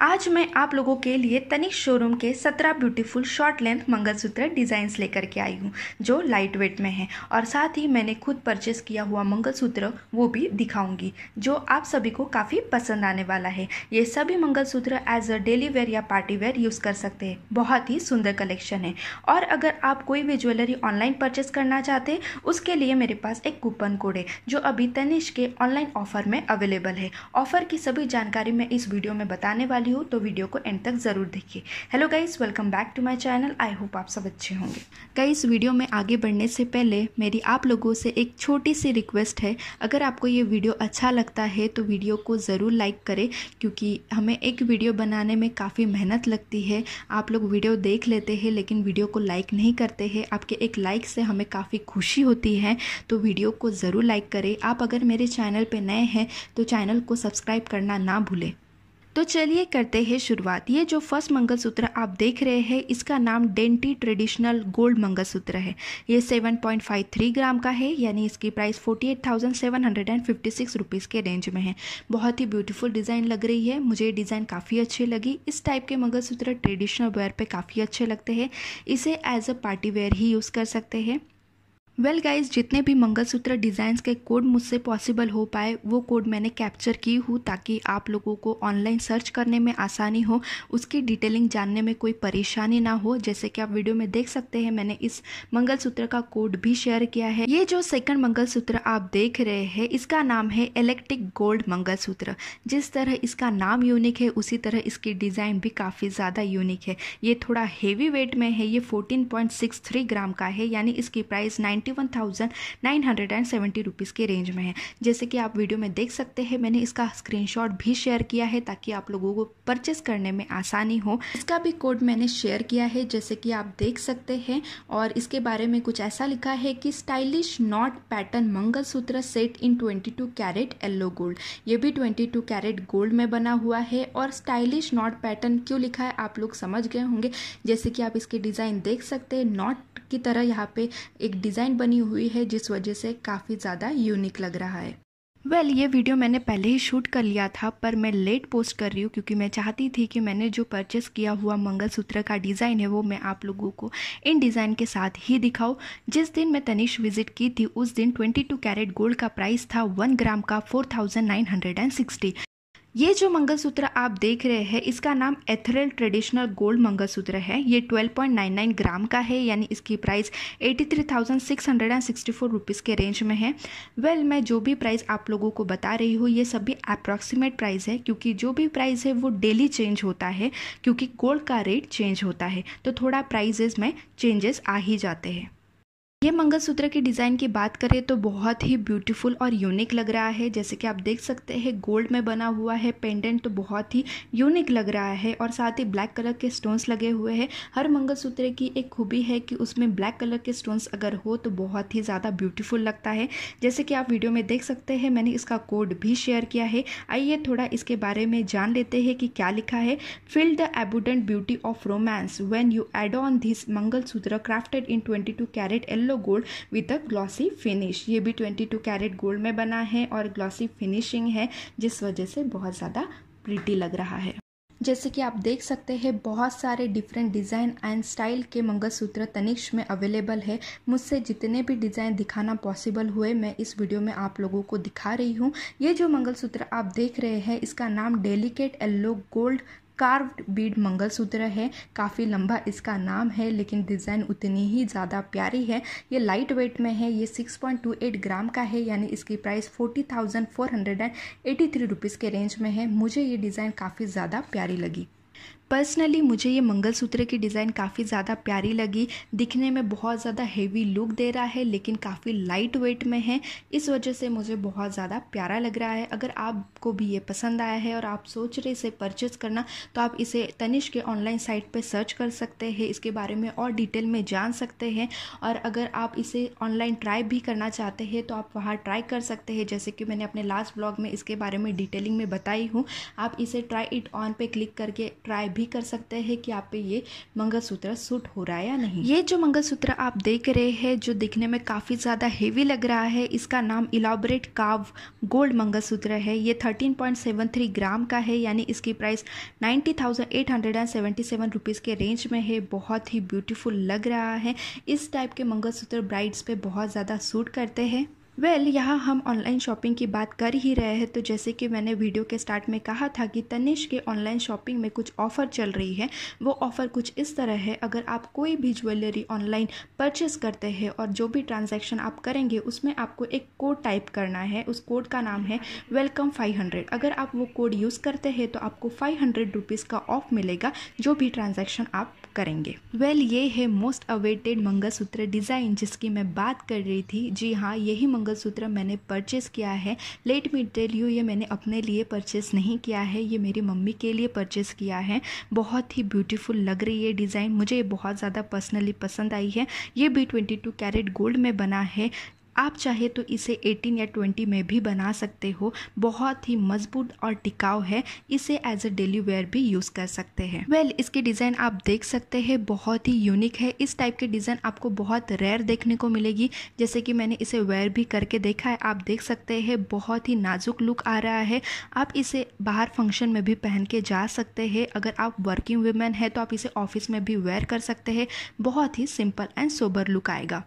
आज मैं आप लोगों के लिए तनिक शोरूम के 17 beautiful short length mangalsutra designs लेकर के आई हूँ जो लाइट वेट में है और साथ ही मैंने खुद परचेस किया हुआ मंगलसूत्र वो भी दिखाऊंगी जो आप सभी को काफ़ी पसंद आने वाला है ये सभी mangalsutra as a daily wear या पार्टी वेयर यूज़ कर सकते हैं बहुत ही सुंदर कलेक्शन है और अगर आप कोई भी ज्वेलरी ऑनलाइन परचेस करना चाहते उसके लिए मेरे पास एक कूपन कोड है जो अभी तनिष के ऑनलाइन ऑफर में अवेलेबल है ऑफर की सभी जानकारी मैं इस वीडियो में बताने वाली वाली हो तो वीडियो को एंड तक ज़रूर देखिए hello guys welcome back to my channel I hope आप सब अच्छे होंगे गाइस वीडियो में आगे बढ़ने से पहले मेरी आप लोगों से एक छोटी सी रिक्वेस्ट है अगर आपको ये वीडियो अच्छा लगता है तो वीडियो को ज़रूर लाइक करें क्योंकि हमें एक वीडियो बनाने में काफ़ी मेहनत लगती है आप लोग वीडियो देख लेते हैं लेकिन वीडियो को लाइक नहीं करते हैं आपके एक लाइक से हमें काफ़ी खुशी होती है तो वीडियो को ज़रूर लाइक करें आप अगर मेरे चैनल पर नए हैं तो चैनल को सब्सक्राइब करना ना भूलें तो चलिए करते हैं शुरुआत ये जो फर्स्ट मंगलसूत्र आप देख रहे हैं इसका नाम डेंटी ट्रेडिशनल गोल्ड मंगलसूत्र है ये 7.53 ग्राम का है यानी इसकी प्राइस 48,756 रुपीस के रेंज में है बहुत ही ब्यूटीफुल डिज़ाइन लग रही है मुझे ये डिज़ाइन काफ़ी अच्छी लगी इस टाइप के मंगलसूत्र ट्रेडिशनल वेयर पर काफ़ी अच्छे लगते हैं इसे एज अ पार्टी वेयर ही यूज़ कर सकते हैं वेल well गाइज जितने भी मंगलसूत्र डिज़ाइंस के कोड मुझसे पॉसिबल हो पाए वो कोड मैंने कैप्चर की हूँ ताकि आप लोगों को ऑनलाइन सर्च करने में आसानी हो उसकी डिटेलिंग जानने में कोई परेशानी ना हो जैसे कि आप वीडियो में देख सकते हैं मैंने इस मंगलसूत्र का कोड भी शेयर किया है ये जो सेकंड मंगलसूत्र आप देख रहे हैं इसका नाम है इलेक्ट्रिक गोल्ड मंगलसूत्र जिस तरह इसका नाम यूनिक है उसी तरह इसकी डिज़ाइन भी काफ़ी ज़्यादा यूनिक है ये थोड़ा हेवी वेट में है ये फोर्टीन ग्राम का है यानी इसकी price nine ninety one thousand nine hundred and seventy rupees के रेंज में है जैसे कि आप वीडियो में देख सकते हैं मैंने इसका स्क्रीनशॉट भी शेयर किया है ताकि आप लोगों को परचेस करने में आसानी हो इसका भी कोड मैंने शेयर किया है जैसे कि आप देख सकते हैं और इसके बारे में कुछ ऐसा लिखा है कि stylish knot pattern mangalsutra set in 22 carat yellow gold ये भी 22 कैरेट गोल्ड में बना हुआ है और स्टाइलिश नॉट पैटर्न क्यों लिखा है आप लोग समझ गए होंगे जैसे कि आप इसके डिज़ाइन देख सकते हैं नॉट की तरह यहाँ पे एक डिज़ाइन डिज़ाइन बनी हुई है जिस वजह से काफ़ी ज़्यादा यूनिक लग रहा है वेल well, ये वीडियो मैंने पहले ही शूट कर लिया था पर मैं लेट पोस्ट कर रही हूँ क्योंकि मैं चाहती थी कि मैंने जो परचेस किया हुआ मंगलसूत्र का डिज़ाइन है वो मैं आप लोगों को इन डिज़ाइन के साथ ही दिखाऊँ जिस दिन मैं तनिश विजिट की थी उस दिन 22 कैरेट गोल्ड का प्राइस था 1 ग्राम का 4960 ये जो मंगलसूत्र आप देख रहे हैं इसका नाम एथरल ट्रेडिशनल गोल्ड मंगलसूत्र है ये 12.99 ग्राम का है यानी इसकी प्राइस 83,664 रुपीज़ के रेंज में है वेल well, मैं जो भी प्राइस आप लोगों को बता रही हूँ ये सभी अप्रॉक्सीमेट प्राइस है क्योंकि जो भी प्राइस है वो डेली चेंज होता है क्योंकि गोल्ड का रेट चेंज होता है तो थोड़ा प्राइजेज में चेंजेस आ ही जाते हैं ये मंगलसूत्र के डिज़ाइन की बात करें तो बहुत ही ब्यूटीफुल और यूनिक लग रहा है जैसे कि आप देख सकते हैं गोल्ड में बना हुआ है पेंडेंट तो बहुत ही यूनिक लग रहा है और साथ ही ब्लैक कलर के स्टोन्स लगे हुए हैं हर मंगलसूत्र की एक खूबी है कि उसमें ब्लैक कलर के स्टोन्स अगर हो तो बहुत ही ज़्यादा ब्यूटीफुल लगता है जैसे कि आप वीडियो में देख सकते हैं मैंने इसका कोड भी शेयर किया है आइए थोड़ा इसके बारे में जान लेते हैं कि क्या लिखा है feel the abundant beauty of romance when you add on this mangalsutra crafted in twenty two carat yellow yellow gold with a glossy finish ये भी 22 कैरेट गोल्ड में बना है और ग्लॉसी फिनिशिंग है जिस वजह से बहुत ज़्यादा प्रीटी लग रहा है जैसे कि आप देख सकते हैं बहुत सारे डिफरेंट डिज़ाइन एंड स्टाइल के मंगलसूत्र तनिक्ष में अवेलेबल है मुझसे जितने भी डिज़ाइन दिखाना पॉसिबल हुए मैं इस वीडियो में आप लोगों को दिखा रही हूँ ये जो मंगलसूत्र आप देख रहे हैं इसका नाम delicate yellow gold carved bead mangalsutra है काफ़ी लंबा इसका नाम है लेकिन डिज़ाइन उतनी ही ज़्यादा प्यारी है ये लाइट वेट में है ये 6.28 ग्राम का है यानी इसकी प्राइस 40,483 रुपीस के रेंज में है मुझे ये डिज़ाइन काफ़ी ज़्यादा प्यारी लगी पर्सनली मुझे ये मंगलसूत्र की डिज़ाइन काफ़ी ज़्यादा प्यारी लगी दिखने में बहुत ज़्यादा हेवी लुक दे रहा है लेकिन काफ़ी लाइट वेट में है इस वजह से मुझे बहुत ज़्यादा प्यारा लग रहा है अगर आपको भी ये पसंद आया है और आप सोच रहे इसे परचेज़ करना तो आप इसे तनिष के ऑनलाइन साइट पर सर्च कर सकते हैं इसके बारे में और डिटेल में जान सकते हैं और अगर आप इसे ऑनलाइन ट्राई भी करना चाहते हैं तो आप वहाँ ट्राई कर सकते हैं जैसे कि मैंने अपने लास्ट ब्लॉग में इसके बारे में डिटेलिंग में बताई हूँ आप इसे ट्राई इट ऑन पे क्लिक करके ट्राई भी भी कर सकते हैं कि आप पे ये मंगलसूत्र सूट हो रहा है या नहीं ये जो मंगलसूत्र आप देख रहे हैं जो दिखने में काफ़ी ज़्यादा हेवी लग रहा है इसका नाम इलाबरेट काव गोल्ड मंगलसूत्र है ये 13.73 ग्राम का है यानी इसकी प्राइस 90,877 रुपीस के रेंज में है बहुत ही ब्यूटीफुल लग रहा है इस टाइप के मंगलसूत्र ब्राइड्स पे बहुत ज़्यादा सूट करते हैं वेल well, यहाँ हम ऑनलाइन शॉपिंग की बात कर ही रहे हैं तो जैसे कि मैंने वीडियो के स्टार्ट में कहा था कि तनिष के ऑनलाइन शॉपिंग में कुछ ऑफ़र चल रही है वो ऑफ़र कुछ इस तरह है अगर आप कोई भी ज्वेलरी ऑनलाइन परचेस करते हैं और जो भी ट्रांजैक्शन आप करेंगे उसमें आपको एक कोड टाइप करना है उस कोड का नाम है वेलकम फाइव हंड्रेड अगर आप वो कोड यूज़ करते हैं तो आपको फाइव हंड्रेड रुपीज़ का ऑफ मिलेगा जो भी ट्रांजेक्शन आप करेंगे वेल well, ये है मोस्ट अवेटेड मंगलसूत्र डिज़ाइन जिसकी मैं बात कर रही थी जी हाँ यही मंगलसूत्र मैंने परचेस किया है लेट मी टेल यू ये मैंने अपने लिए परचेस नहीं किया है ये मेरी मम्मी के लिए परचेस किया है बहुत ही ब्यूटीफुल लग रही है डिज़ाइन मुझे ये बहुत ज़्यादा पर्सनली पसंद आई है ये भी ट्वेंटी टू कैरेट गोल्ड में बना है आप चाहे तो इसे 18 या 20 में भी बना सकते हो बहुत ही मजबूत और टिकाऊ है इसे एज अ डेली वेयर भी यूज़ कर सकते हैं वेल well, इसके डिज़ाइन आप देख सकते हैं बहुत ही यूनिक है इस टाइप के डिज़ाइन आपको बहुत रेयर देखने को मिलेगी जैसे कि मैंने इसे वेयर भी करके देखा है आप देख सकते हैं बहुत ही नाजुक लुक आ रहा है आप इसे बाहर फंक्शन में भी पहन के जा सकते हैं अगर आप वर्किंग वुमेन है तो आप इसे ऑफिस में भी वेयर कर सकते हैं बहुत ही सिंपल एंड सोबर लुक आएगा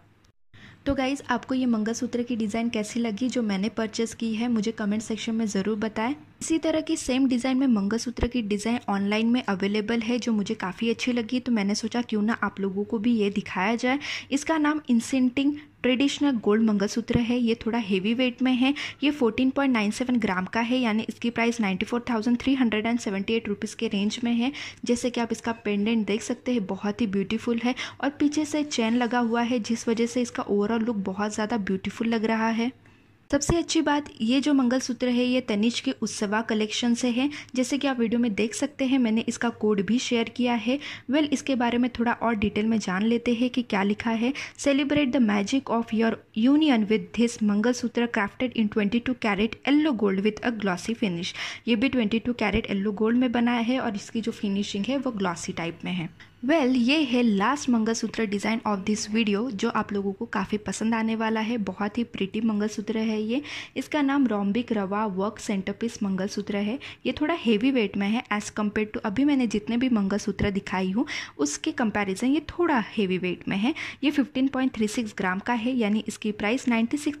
तो गाइज़ आपको ये मंगलसूत्र की डिज़ाइन कैसी लगी जो मैंने परचेस की है मुझे कमेंट सेक्शन में ज़रूर बताएं इसी तरह की सेम डिज़ाइन में मंगलसूत्र की डिज़ाइन ऑनलाइन में अवेलेबल है जो मुझे काफ़ी अच्छी लगी तो मैंने सोचा क्यों ना आप लोगों को भी ये दिखाया जाए इसका नाम इंसेंटिंग ट्रेडिशनल गोल्ड मंगलसूत्र है ये थोड़ा हेवी वेट में है ये 14.97 ग्राम का है यानी इसकी प्राइस 94,378 रुपीस के रेंज में है जैसे कि आप इसका पेंडेंट देख सकते हैं बहुत ही ब्यूटीफुल है और पीछे से चैन लगा हुआ है जिस वजह से इसका ओवरऑल लुक बहुत ज़्यादा ब्यूटीफुल लग रहा है सबसे अच्छी बात ये जो मंगलसूत्र है ये तनिष के उत्सवा कलेक्शन से है जैसे कि आप वीडियो में देख सकते हैं मैंने इसका कोड भी शेयर किया है वेल well, इसके बारे में थोड़ा और डिटेल में जान लेते हैं कि क्या लिखा है celebrate the magic of your union with this mangalsutra crafted in 22 carat yellow gold with a glossy finish ये भी टू कैरेट येल्लो गोल्ड में बनाया है और इसकी जो फिनिशिंग है वो ग्लॉसी टाइप में है वेल well, ये है last mangalsutra design of this video जो आप लोगों को काफ़ी पसंद आने वाला है बहुत ही प्रिटी मंगलसूत्र है ये इसका नाम रोम्बिक रवा वर्क सेंटरपीस मंगलसूत्र है ये थोड़ा हेवी वेट में है एज़ कम्पेयर टू अभी मैंने जितने भी मंगलसूत्र दिखाई हूँ उसके कंपैरिजन ये थोड़ा हेवी वेट में है ये 15.36 ग्राम का है यानी इसकी प्राइस नाइन्टी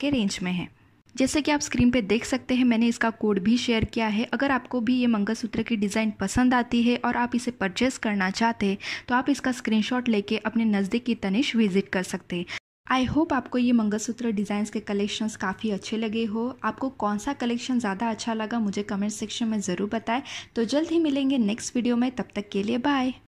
के रेंज में है जैसे कि आप स्क्रीन पे देख सकते हैं मैंने इसका कोड भी शेयर किया है अगर आपको भी ये मंगलसूत्र की डिज़ाइन पसंद आती है और आप इसे परचेस करना चाहते हैं तो आप इसका स्क्रीनशॉट लेके अपने नज़दीकी तनिश विजिट कर सकते हैं आई होप आपको ये मंगलसूत्र डिज़ाइंस के कलेक्शंस काफ़ी अच्छे लगे हो आपको कौन सा कलेक्शन ज़्यादा अच्छा लगा मुझे कमेंट सेक्शन में ज़रूर बताएं तो जल्द ही मिलेंगे नेक्स्ट वीडियो में तब तक के लिए बाय